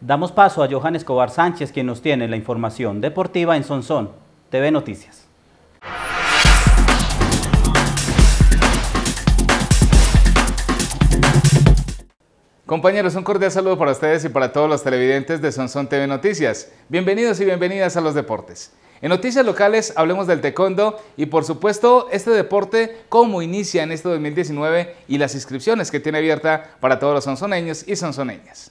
Damos paso a Johan Escobar Sánchez, quien nos tiene la información deportiva en Sonsón, TV Noticias. Compañeros, un cordial saludo para ustedes y para todos los televidentes de Sonsón TV Noticias. Bienvenidos y bienvenidas a los deportes. En noticias locales hablemos del taekwondo y por supuesto este deporte cómo inicia en este 2019 y las inscripciones que tiene abierta para todos los sonsoneños y sonsoneñas.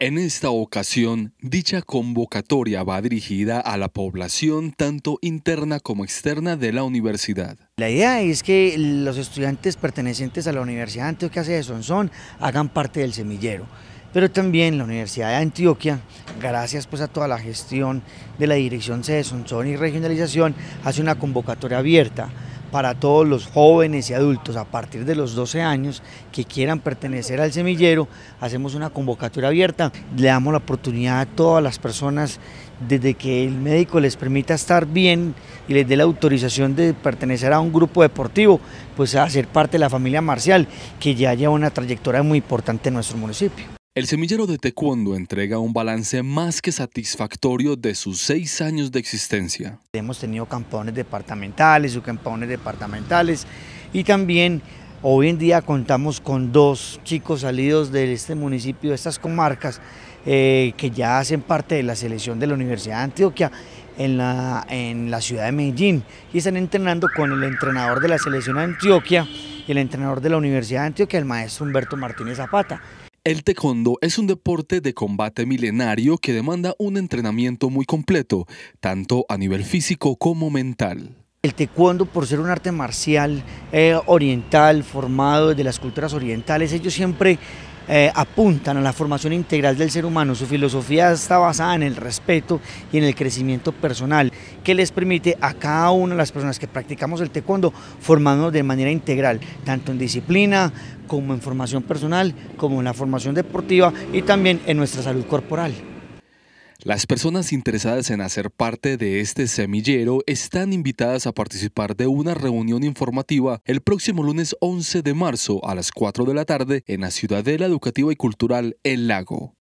En esta ocasión, dicha convocatoria va dirigida a la población tanto interna como externa de la universidad. La idea es que los estudiantes pertenecientes a la Universidad de Antioquia de Sonsón hagan parte del semillero, pero también la Universidad de Antioquia, gracias pues a toda la gestión de la Dirección de Sonsón y Regionalización, hace una convocatoria abierta para todos los jóvenes y adultos a partir de los 12 años que quieran pertenecer al semillero, hacemos una convocatoria abierta, le damos la oportunidad a todas las personas desde que el médico les permita estar bien y les dé la autorización de pertenecer a un grupo deportivo, pues a ser parte de la familia marcial, que ya lleva una trayectoria muy importante en nuestro municipio. El semillero de Taekwondo entrega un balance más que satisfactorio de sus seis años de existencia. Hemos tenido campeones departamentales, subcampeones departamentales y también hoy en día contamos con dos chicos salidos de este municipio, de estas comarcas, eh, que ya hacen parte de la selección de la Universidad de Antioquia en la, en la ciudad de Medellín y están entrenando con el entrenador de la selección de Antioquia y el entrenador de la Universidad de Antioquia, el maestro Humberto Martínez Zapata. El taekwondo es un deporte de combate milenario que demanda un entrenamiento muy completo, tanto a nivel físico como mental. El taekwondo, por ser un arte marcial eh, oriental, formado de las culturas orientales, ellos siempre eh, apuntan a la formación integral del ser humano. Su filosofía está basada en el respeto y en el crecimiento personal, que les permite a cada una de las personas que practicamos el taekwondo formarnos de manera integral, tanto en disciplina como en formación personal, como en la formación deportiva y también en nuestra salud corporal. Las personas interesadas en hacer parte de este semillero están invitadas a participar de una reunión informativa el próximo lunes 11 de marzo a las 4 de la tarde en la Ciudadela Educativa y Cultural El Lago.